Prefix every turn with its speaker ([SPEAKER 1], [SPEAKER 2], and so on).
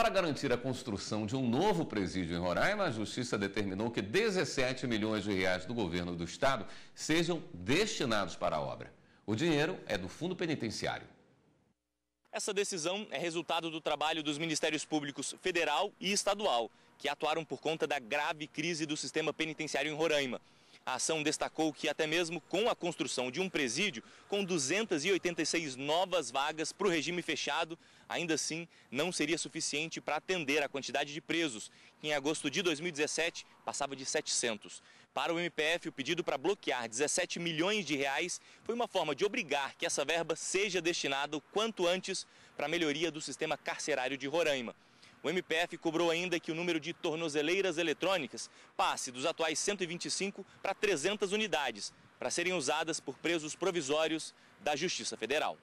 [SPEAKER 1] Para garantir a construção de um novo presídio em Roraima, a Justiça determinou que 17 milhões de reais do governo do estado sejam destinados para a obra. O dinheiro é do Fundo Penitenciário.
[SPEAKER 2] Essa decisão é resultado do trabalho dos Ministérios Públicos Federal e Estadual, que atuaram por conta da grave crise do sistema penitenciário em Roraima. A ação destacou que até mesmo com a construção de um presídio com 286 novas vagas para o regime fechado, ainda assim não seria suficiente para atender a quantidade de presos, que em agosto de 2017 passava de 700. Para o MPF, o pedido para bloquear 17 milhões de reais foi uma forma de obrigar que essa verba seja destinada o quanto antes para a melhoria do sistema carcerário de Roraima. O MPF cobrou ainda que o número de tornozeleiras eletrônicas passe dos atuais 125 para 300 unidades, para serem usadas por presos provisórios da Justiça Federal.